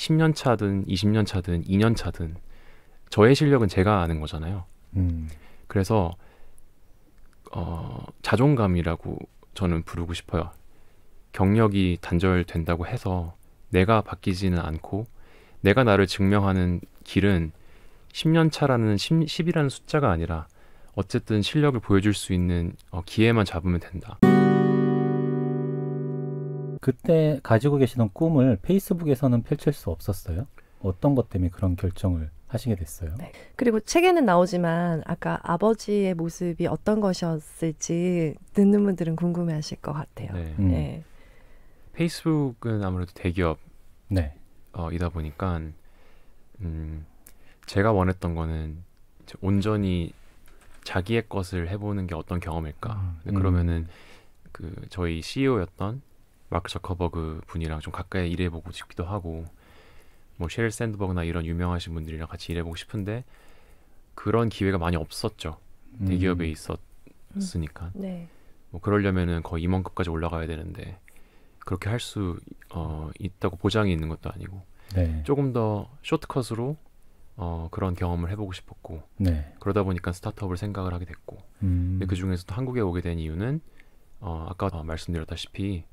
10년 차든 20년 차든 2년 차든 저의 실력은 제가 아는 거잖아요. 음. 그래서 어, 자존감이라고 저는 부르고 싶어요. 경력이 단절된다고 해서 내가 바뀌지는 않고 내가 나를 증명하는 길은 10년 차라는 10, 10이라는 숫자가 아니라 어쨌든 실력을 보여줄 수 있는 어, 기회만 잡으면 된다. 그때 가지고 계시던 꿈을 페이스북에서는 펼칠 수 없었어요? 어떤 것 때문에 그런 결정을 하시게 됐어요. 네. 그리고 책에는 나오지만 아까 아버지의 모습이 어떤 것이었을지 듣는 분들은 궁금해하실 것 같아요. 네. 음. 네. 페이스북은 아무래도 대기업 네. 어, 이다 보니까 음, 제가 원했던 거는 온전히 자기의 것을 해보는 게 어떤 경험일까. 음. 그러면은 음. 그 저희 CEO였던 마크 저커버그 분이랑 좀 가까이 일해보고 싶기도 하고 뭐쉘릴 샌드버그나 이런 유명하신 분들이랑 같이 일해보고 싶은데 그런 기회가 많이 없었죠 음. 대기업에 있었으니까 음. 네. 뭐 그러려면은 거의 임원급까지 올라가야 되는데 그렇게 할수 어, 있다고 보장이 있는 것도 아니고 네. 조금 더 쇼트컷으로 어, 그런 경험을 해보고 싶었고 네. 그러다 보니까 스타트업을 생각을 하게 됐고 음. 근데 그 중에서도 한국에 오게 된 이유는 어, 아까 말씀드렸다시피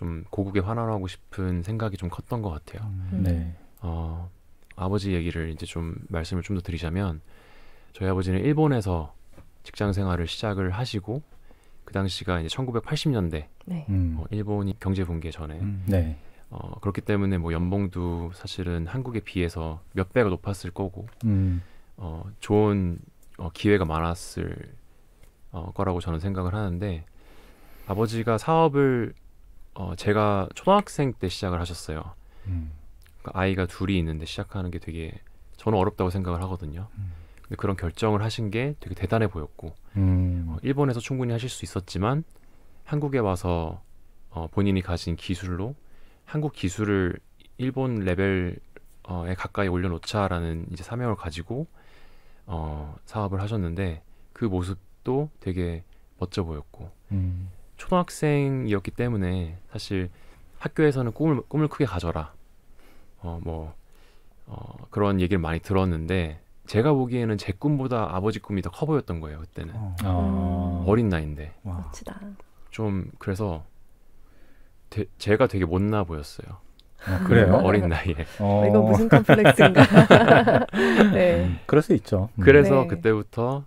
좀 고국에 환원하고 싶은 생각이 좀 컸던 것 같아요. 음. 음. 네. 어, 아버지 얘기를 이제 좀 말씀을 좀 더 드리자면 저희 아버지는 일본에서 직장 생활을 시작을 하시고 그 당시가 이제 1980년대 네. 음. 어, 일본이 경제 붕괴 전에 음. 네. 어, 그렇기 때문에 뭐 연봉도 사실은 한국에 비해서 몇 배가 높았을 거고 음. 어, 좋은 어, 기회가 많았을 어, 거라고 저는 생각을 하는데 아버지가 사업을 어, 제가 초등학생 때 시작을 하셨어요. 음. 그 아이가 둘이 있는데 시작하는 게 되게 저는 어렵다고 생각을 하거든요. 음. 근데 그런 결정을 하신 게 되게 대단해 보였고 음. 어, 일본에서 충분히 하실 수 있었지만 한국에 와서 어, 본인이 가진 기술로 한국 기술을 일본 레벨에 어, 가까이 올려놓자라는 이제 사명을 가지고 어, 사업을 하셨는데 그 모습도 되게 멋져 보였고 음. 초등학생이었기 때문에 사실 학교에서는 꿈을 꿈을 크게 가져라 어뭐 어, 그런 얘기를 많이 들었는데 제가 보기에는 제 꿈보다 아버지 꿈이 더 커 보였던 거예요 그때는 어. 아. 린 나이인데 멋지다 좀 그래서 데, 제가 되게 못나 보였어요 아, 그래요 어린 나이에 어. 아, 이거 무슨 컴플렉스인가 네. 음, 그럴 수 있죠 음. 그래서 네. 그때부터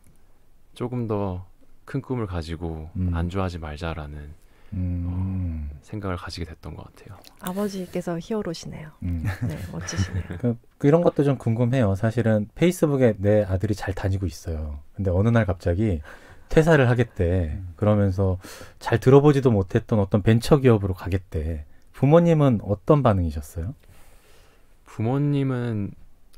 조금 더큰 꿈을 가지고 음. 안주하지 말자라는 음. 어, 생각을 가지게 됐던 것 같아요. 아버지께서 히어로시네요. 음. 네, 멋지시네요. 그, 이런 것도 좀 궁금해요. 사실은 페이스북에 내 아들이 잘 다니고 있어요. 근데 어느 날 갑자기 퇴사를 하겠대. 그러면서 잘 들어보지도 못했던 어떤 벤처 기업으로 가겠대. 부모님은 어떤 반응이셨어요? 부모님은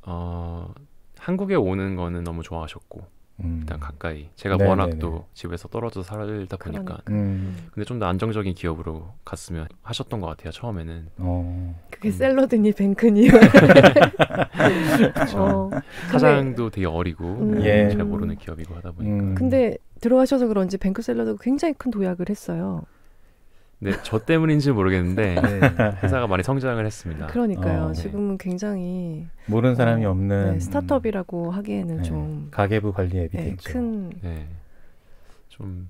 어, 한국에 오는 거는 너무 좋아하셨고 음. 일단 가까이 제가 네네네. 워낙 네, 또 네. 집에서 떨어져 살다 보니까 그러니까. 음. 근데 좀 더 안정적인 기업으로 갔으면 하셨던 것 같아요 처음에는 어. 그게 음. 샐러드니 뱅크니 어. 사장도 근데... 되게 어리고 음. 네, 예. 잘 모르는 기업이고 하다 보니까 음. 근데 들어가셔서 그런지 뱅크 샐러드가 굉장히 큰 도약을 했어요 네, 저 때문인지 모르겠는데 네. 회사가 많이 성장을 했습니다. 그러니까요. 어, 네. 지금은 굉장히 모르는 어, 사람이 어, 없는 네, 스타트업이라고 하기에는 음, 네. 좀 가계부 관리 앱이 네, 됐죠. 큰 네. 좀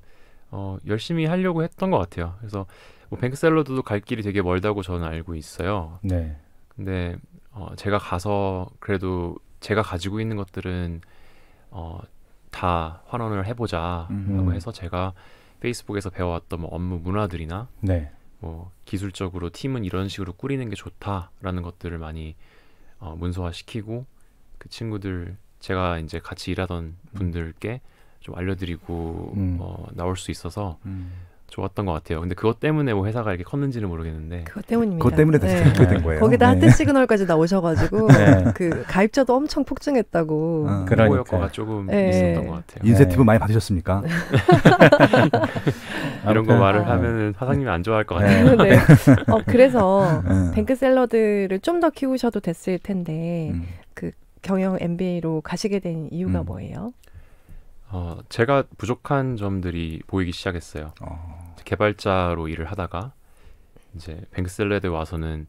어, 열심히 하려고 했던 것 같아요. 그래서 뭐 뱅크샐러드도 갈 길이 되게 멀다고 저는 알고 있어요. 네. 근데 어, 제가 가서 그래도 제가 가지고 있는 것들은 어, 다 환원을 해보자 음. 하고 해서 제가 페이스북에서 배워왔던 뭐 업무 문화들이나 네. 뭐 기술적으로 팀은 이런 식으로 꾸리는 게 좋다라는 것들을 많이 어, 문서화시키고 그 친구들 제가 이제 같이 일하던 음. 분들께 좀 알려드리고 음. 어, 나올 수 있어서 음. 좋았던 것 같아요. 근데 그것 때문에 뭐 회사가 이렇게 컸는지는 모르겠는데 그것 때문입니다. 그것 때문에 네. 그렇게 된 거예요. 거기다 네. 하트 시그널까지 나오셔가지고 네. 그 가입자도 엄청 폭증했다고. 어, 그러 니까 조금 네. 있었던 것 같아요. 인센티브 네. 많이 받으셨습니까? 이런 거 말을 아. 하면은 사장님이 안 좋아할 것 같아요. 네. 어, 그래서 뱅크 샐러드를 좀 더 키우셔도 됐을 텐데 음. 그 경영 MBA로 가시게 된 이유가 음. 뭐예요? 어, 제가 부족한 점들이 보이기 시작했어요. 어. 개발자로 일을 하다가 이제 뱅크셀레드 와서는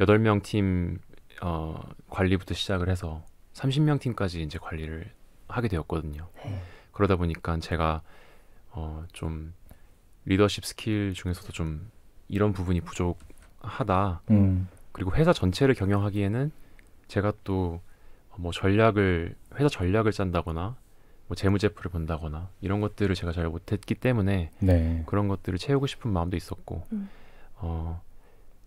여덟 명팀 어, 관리부터 시작을 해서 삼십 명 팀까지 이제 관리를 하게 되었거든요. 음. 그러다 보니까 제가 어, 좀 리더십 스킬 중에서도 좀 이런 부분이 부족하다. 음. 그리고 회사 전체를 경영하기에는 제가 또 뭐 전략을 회사 전략을 짠다거나 뭐 재무제표를 본다거나 이런 것들을 제가 잘 못했기 때문에 네. 그런 것들을 채우고 싶은 마음도 있었고 음. 어,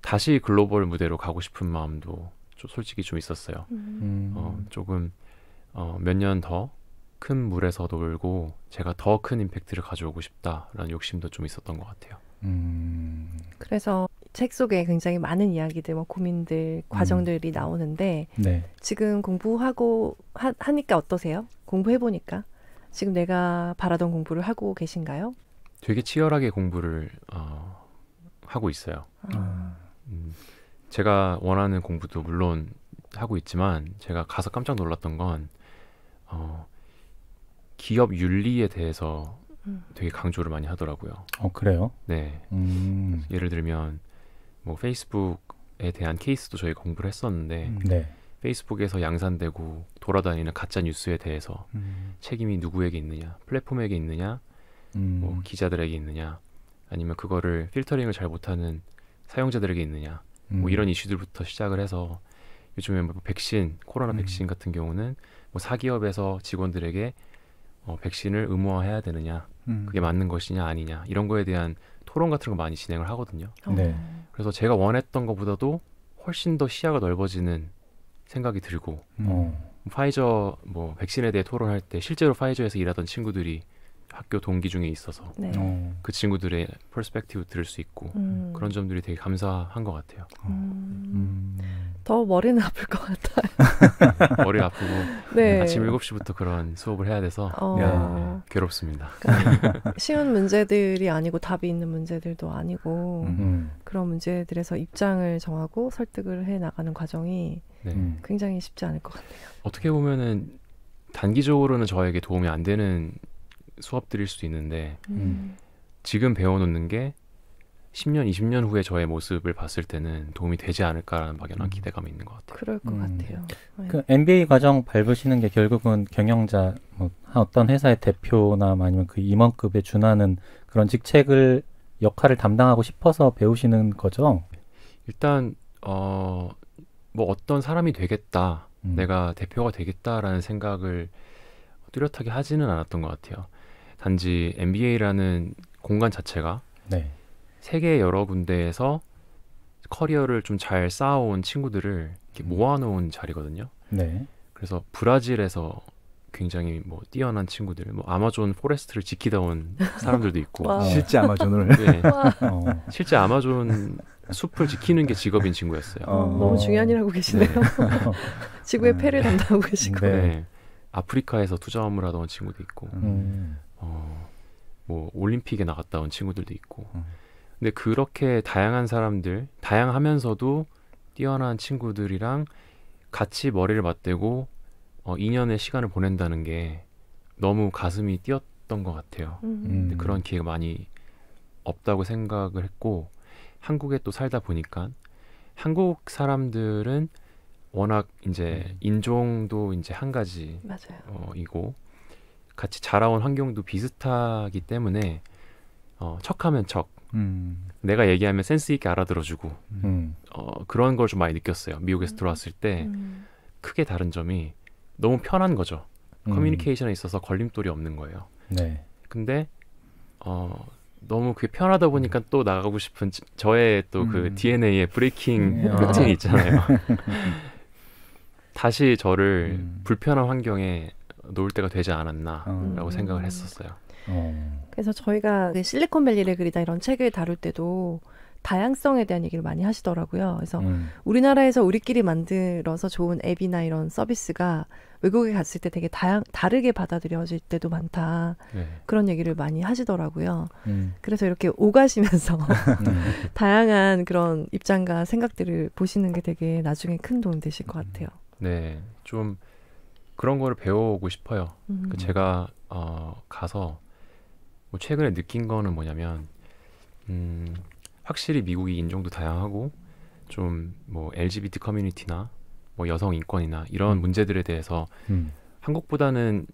다시 글로벌 무대로 가고 싶은 마음도 좀 솔직히 좀 있었어요. 음. 음. 어, 조금 어, 몇 년 더 큰 물에서 놀고 제가 더 큰 임팩트를 가져오고 싶다라는 욕심도 좀 있었던 것 같아요. 음. 그래서 책 속에 굉장히 많은 이야기들, 뭐 고민들, 음. 과정들이 나오는데 네. 지금 공부하고 하, 니까 어떠세요? 공부해 보니까 지금 내가 바라던 공부를 하고 계신가요? 되게 치열하게 공부를 어, 하고 있어요. 아. 음, 제가 원하는 공부도 물론 하고 있지만 제가 가서 깜짝 놀랐던 건 어, 기업 윤리에 대해서 음. 되게 강조를 많이 하더라고요. 어 그래요? 네. 음. 예를 들면 뭐 페이스북에 대한 케이스도 저희 공부를 했었는데 음. 네. 페이스북에서 양산되고 돌아다니는 가짜 뉴스에 대해서 음. 책임이 누구에게 있느냐, 플랫폼에게 있느냐, 음. 뭐 기자들에게 있느냐, 아니면 그거를 필터링을 잘 못하는 사용자들에게 있느냐, 뭐 음. 뭐 이런 이슈들부터 시작을 해서 요즘에 뭐 백신, 코로나 음. 백신 같은 경우는 뭐 사기업에서 직원들에게 어, 백신을 의무화해야 되느냐, 음. 그게 맞는 것이냐 아니냐 이런 거에 대한 토론 같은 거 많이 진행을 하거든요. 네. 그래서 제가 원했던 것보다도 훨씬 더 시야가 넓어지는 생각이 들고 음. 어. 파이저 뭐 백신에 대해 토론할 때 실제로 파이저에서 일하던 친구들이 학교 동기 중에 있어서 네. 어. 그 친구들의 퍼스펙티브 들을 수 있고 음. 그런 점들이 되게 감사한 것 같아요. 어. 음. 음. 더 머리는 아플 것 같아요. 머리 아프고 네. 아침 7시부터 그런 수업을 해야 돼서 어. 괴롭습니다. 그러니까 쉬운 문제들이 아니고 답이 있는 문제들도 아니고 음. 그런 문제들에서 입장을 정하고 설득을 해 나가는 과정이 네. 음. 굉장히 쉽지 않을 것 같네요. 어떻게 보면은 단기적으로는 저에게 도움이 안 되는 수업들일 수도 있는데 음. 음. 지금 배워놓는 게 10년, 20년 후에 저의 모습을 봤을 때는 도움이 되지 않을까라는 막연한 음. 기대감이 있는 것 같아요. 그럴 것 음. 같아요. 네. 그 MBA 과정 밟으시는 게 결국은 경영자, 뭐 어떤 회사의 대표나 뭐 아니면 그 임원급에 준하는 그런 직책을 역할을 담당하고 싶어서 배우시는 거죠? 일단 어, 뭐 어떤 사람이 되겠다, 음. 내가 대표가 되겠다라는 생각을 뚜렷하게 하지는 않았던 것 같아요. 단지 MBA라는 공간 자체가 네. 세계 여러 군데에서 커리어를 좀 잘 쌓아온 친구들을 음. 모아놓은 자리거든요. 네. 그래서 브라질에서 굉장히 뭐 뛰어난 친구들, 뭐 아마존 포레스트를 지키다 온 사람들도 있고 실제 아마존을 네. 어. 실제 아마존 숲을 지키는 게 직업인 친구였어요. 어... 너무 중요한 일 하고 계시네요. 네. 지구의 네. 폐를 담당하고 계시고. 네. 네. 아프리카에서 투자업을 하던 친구도 있고, 음. 어, 뭐 올림픽에 나갔다 온 친구들도 있고. 음. 근데 그렇게 다양한 사람들, 다양하면서도 뛰어난 친구들이랑 같이 머리를 맞대고 어, 2년의 시간을 보낸다는 게 너무 가슴이 뛰었던 것 같아요. 음. 음. 그런 기회가 많이 없다고 생각을 했고 한국에 또 살다 보니까 한국 사람들은 워낙 이제 음. 인종도 이제 한 가지 맞아요. 어, 이고 같이 자라온 환경도 비슷하기 때문에 어, 척하면 척 음. 내가 얘기하면 센스 있게 알아들어주고 음. 어, 그런 걸 좀 많이 느꼈어요 미국에서 음. 들어왔을 때 음. 크게 다른 점이 너무 편한 거죠 음. 커뮤니케이션에 있어서 걸림돌이 없는 거예요 네. 근데 어, 너무 그게 편하다 보니까 또 나가고 싶은 저의 또그 음. DNA의 브레이킹 특징이 네, 아. 있잖아요. 다시 저를 음. 불편한 환경에 놓을 때가 되지 않았나라고 어. 음. 생각을 했었어요. 어. 그래서 저희가 그 실리콘밸리를 그리다 이런 책을 다룰 때도 다양성에 대한 얘기를 많이 하시더라고요. 그래서 음. 우리나라에서 우리끼리 만들어서 좋은 앱이나 이런 서비스가 외국에 갔을 때 되게 다양 다르게 받아들여질 때도 많다 네. 그런 얘기를 많이 하시더라고요. 음. 그래서 이렇게 오가시면서 다양한 그런 입장과 생각들을 보시는 게 되게 나중에 큰 도움 되실 것 같아요. 음. 네, 좀 그런 거를 배워오고 싶어요. 그 음. 제가 어, 가서 뭐 최근에 느낀 거는 뭐냐면 음, 확실히 미국이 인종도 다양하고 좀 뭐 LGBT 커뮤니티나 뭐 여성 인권이나 이런 음. 문제들에 대해서 음. 한국보다는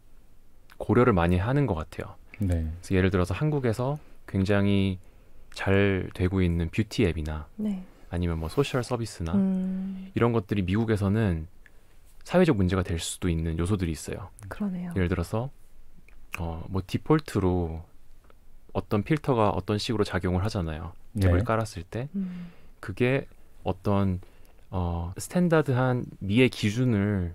고려를 많이 하는 것 같아요. 네. 그래서 예를 들어서 한국에서 굉장히 잘 되고 있는 뷰티 앱이나 네. 아니면 뭐 소셜 서비스나 음. 이런 것들이 미국에서는 사회적 문제가 될 수도 있는 요소들이 있어요. 그러네요. 예를 들어서 어, 뭐 디폴트로 어떤 필터가 어떤 식으로 작용을 하잖아요. 앱을 네. 깔았을 때 음. 그게 어떤 어, 스탠다드한 미의 기준을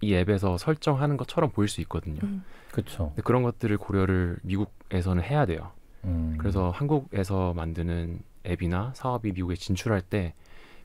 이 앱에서 설정하는 것처럼 보일 수 있거든요. 음. 그렇죠. 그런 것들을 고려를 미국에서는 해야 돼요. 음. 그래서 한국에서 만드는 앱이나 사업이 미국에 진출할 때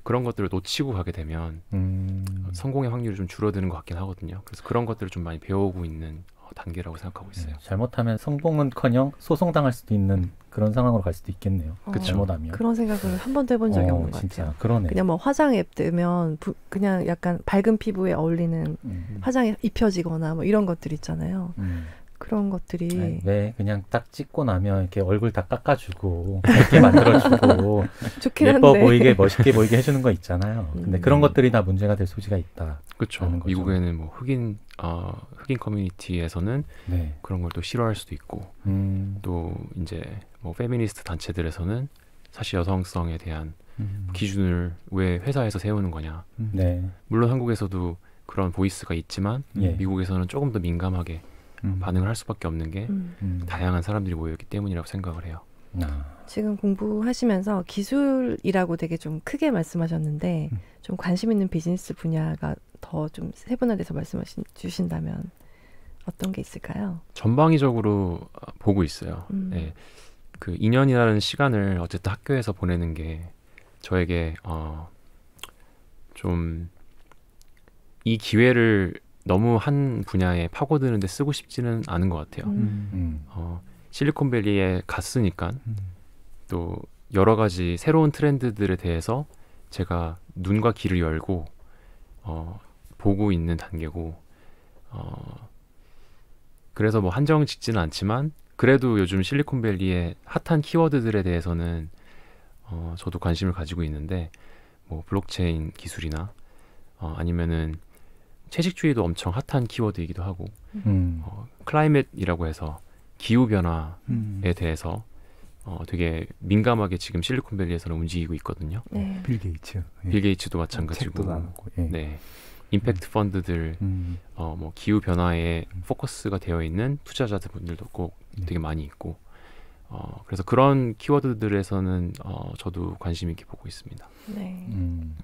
그런 것들을 놓치고 가게 되면 음. 성공의 확률이 좀 줄어드는 것 같긴 하거든요. 그래서 그런 것들을 좀 많이 배우고 있는 단계라고 생각하고 네, 있어요. 네, 잘못하면 성공은커녕 소송당할 수도 있는 그런 상황으로 갈 수도 있겠네요. 어, 잘못하면 그런 생각을 한 번도 해본 적이 어, 없는 것 진짜, 같아요. 그러네. 그냥 뭐 화장 앱 뜨면 부, 그냥 약간 밝은 피부에 어울리는 음. 화장이 입혀지거나 뭐 이런 것들 있잖아요. 음. 그런 것들이 네, 그냥 딱 찍고 나면 이렇게 얼굴 다 깎아주고 이렇게 만들어주고 예뻐 보이게 멋있게 보이게 해주는 거 있잖아요. 음. 근데 음. 그런 것들이 다 문제가 될 소지가 있다. 그렇죠. 미국에는 뭐 흑인 어, 흑인 커뮤니티에서는 네. 그런 걸 또 싫어할 수도 있고 음. 또 이제 뭐 페미니스트 단체들에서는 사실 여성성에 대한 음. 기준을 왜 회사에서 세우는 거냐. 네. 물론 한국에서도 그런 보이스가 있지만 예. 미국에서는 조금 더 민감하게 음. 반응을 할 수밖에 없는 게 음. 음. 다양한 사람들이 모여있기 때문이라고 생각을 해요. 아. 지금 공부하시면서 기술이라고 되게 좀 크게 말씀하셨는데 음. 좀 관심 있는 비즈니스 분야가 더 좀 세분화돼서 말씀해 주신다면 어떤 게 있을까요? 전방위적으로 보고 있어요. 음. 예. 그 2년이라는 시간을 어쨌든 학교에서 보내는 게 저에게 어, 좀이 기회를 너무 한 분야에 파고드는데 쓰고 싶지는 않은 것 같아요. 음. 음. 어, 실리콘밸리에 갔으니까 음. 또 여러 가지 새로운 트렌드들에 대해서 제가 눈과 귀를 열고 어, 보고 있는 단계고 어, 그래서 뭐 한정 짓지는 않지만 그래도 요즘 실리콘밸리의 핫한 키워드들에 대해서는 어, 저도 관심을 가지고 있는데 뭐 블록체인 기술이나 어, 아니면은 채식주의도 엄청 핫한 키워드이기도 하고 음. 어, 클라이맷이라고 해서 기후 변화에 음. 대해서 어, 되게 민감하게 지금 실리콘밸리에서는 움직이고 있거든요. 네. 빌 게이츠, 예. 빌 게이츠도 마찬가지고, 나누 예. 네, 임팩트 음. 펀드들, 음. 어, 뭐 기후 변화에 음. 포커스가 되어 있는 투자자들 분들도 꼭 네. 되게 많이 있고, 어, 그래서 그런 키워드들에서는 어, 저도 관심 있게 보고 있습니다. 네. 음.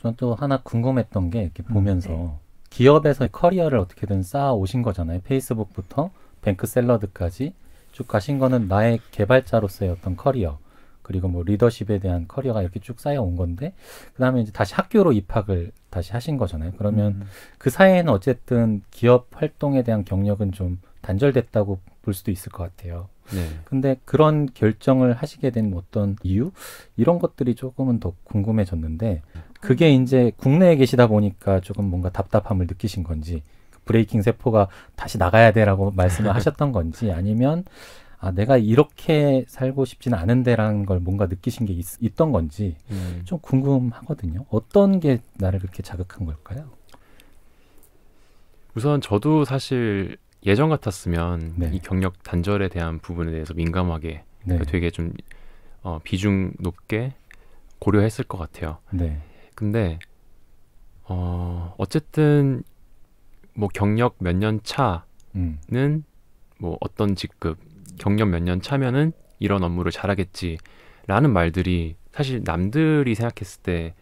저는 또 하나 궁금했던 게 이렇게 음, 보면서 음, 네. 기업에서 커리어를 어떻게든 쌓아 오신 거잖아요. 페이스북부터 뱅크샐러드까지 쭉 가신 거는 나의 개발자로서의 어떤 커리어 그리고 뭐 리더십에 대한 커리어가 이렇게 쭉 쌓여 온 건데 그다음에 이제 다시 학교로 입학을 다시 하신 거잖아요. 그러면 음. 그 사이에는 어쨌든 기업 활동에 대한 경력은 좀 단절됐다고 볼 수도 있을 것 같아요. 네. 근데 그런 결정을 하시게 된 어떤 이유 이런 것들이 조금은 더 궁금해졌는데 그게 이제 국내에 계시다 보니까 조금 뭔가 답답함을 느끼신 건지 그 브레이킹 세포가 다시 나가야 돼라고 말씀을 하셨던 건지 아니면 아 내가 이렇게 살고 싶진 않은데라는 걸 뭔가 느끼신 게 있, 던 건지 음. 좀 궁금하거든요. 어떤 게 나를 그렇게 자극한 걸까요? 우선 저도 사실 예전 같았으면 네. 이 경력 단절에 대한 부분에 대해서 민감하게 네. 그러니까 되게 좀 어, 비중 높게 고려했을 것 같아요. 네. 근데 어, 어쨌든 뭐 경력 몇 년 차는 음. 뭐 어떤 직급, 경력 몇 년 차면은 이런 업무를 잘하겠지라는 말들이 사실 남들이 생각했을 때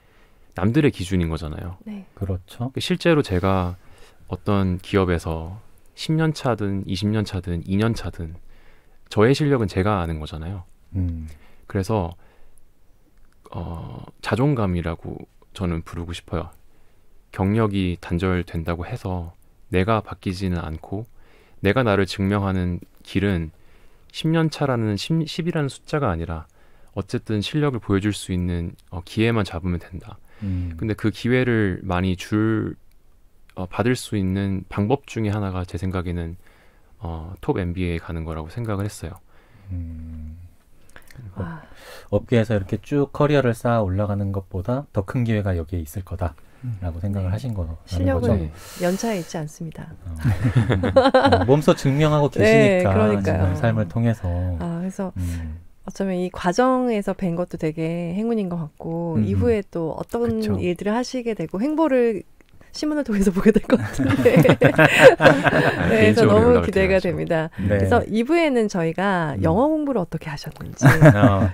남들의 기준인 거잖아요. 네. 그렇죠. 실제로 제가 어떤 기업에서 10년 차든 20년 차든 2년 차든 저의 실력은 제가 아는 거잖아요. 음. 그래서 어, 자존감이라고 저는 부르고 싶어요. 경력이 단절된다고 해서 내가 바뀌지는 않고 내가 나를 증명하는 길은 10년 차라는 10, 10이라는 숫자가 아니라 어쨌든 실력을 보여줄 수 있는 어, 기회만 잡으면 된다. 음. 근데 그 기회를 많이 줄 어, 받을 수 있는 방법 중에 하나가 제 생각에는 어, 톱 MBA에 가는 거라고 생각을 했어요. 음, 어, 업계에서 이렇게 쭉 커리어를 쌓아 올라가는 것보다 더 큰 기회가 여기에 있을 거다. 라고 음. 생각을 네. 하신 거 실력은 네. 연차에 있지 않습니다. 어, 몸소 증명하고 네, 계시니까 네, 삶을 통해서 아, 그래서 음. 어쩌면 이 과정에서 뵌 것도 되게 행운인 것 같고 음. 이후에 또 어떤 그쵸. 일들을 하시게 되고 행보를 신문을 통해서 보게 될 것 같은데. 네, 그래서 너무 기대가 됩니다. 네. 그래서 2부에는 저희가 음. 영어 공부를 어떻게 하셨는지. 어,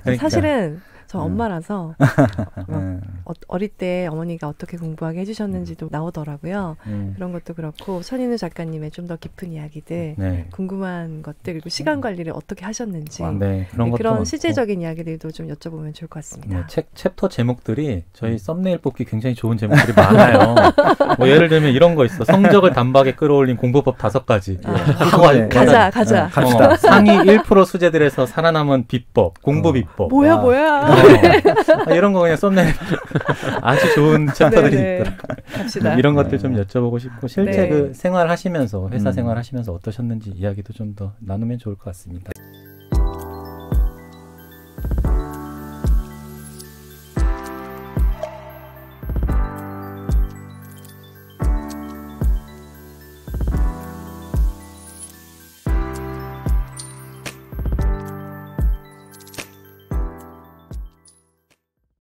그러니까. 사실은 저 음. 엄마라서 음. 어, 어릴 때 어머니가 어떻게 공부하게 해주셨는지도 음. 나오더라고요. 음. 그런 것도 그렇고 선인우 작가님의 좀 더 깊은 이야기들, 음. 네. 궁금한 것들 그리고 시간 관리를 어떻게 하셨는지 와, 아, 네. 그런, 네, 그런 실제적인 이야기들도 좀 여쭤보면 좋을 것 같습니다. 네, 책 챕터 제목들이 저희 썸네일 뽑기 굉장히 좋은 제목들이 많아요. 뭐 예를 들면 이런 거 있어. 성적을 단박에 끌어올린 공부법 다섯 가지. 아, 아, 가자 가자. 어, 상위 1% 수제들에서 살아남은 비법, 공부 어. 비법. 어. 뭐야 와. 아. 뭐야. 아, 이런 거 그냥 썼네 아주 좋은 챕터들이 네, 네. 있더라 갑시다. 음, 이런 네. 것들 좀 여쭤보고 싶고 실제 그 생활하시면서 회사 음. 생활하시면서 어떠셨는지 이야기도 좀 더 나누면 좋을 것 같습니다.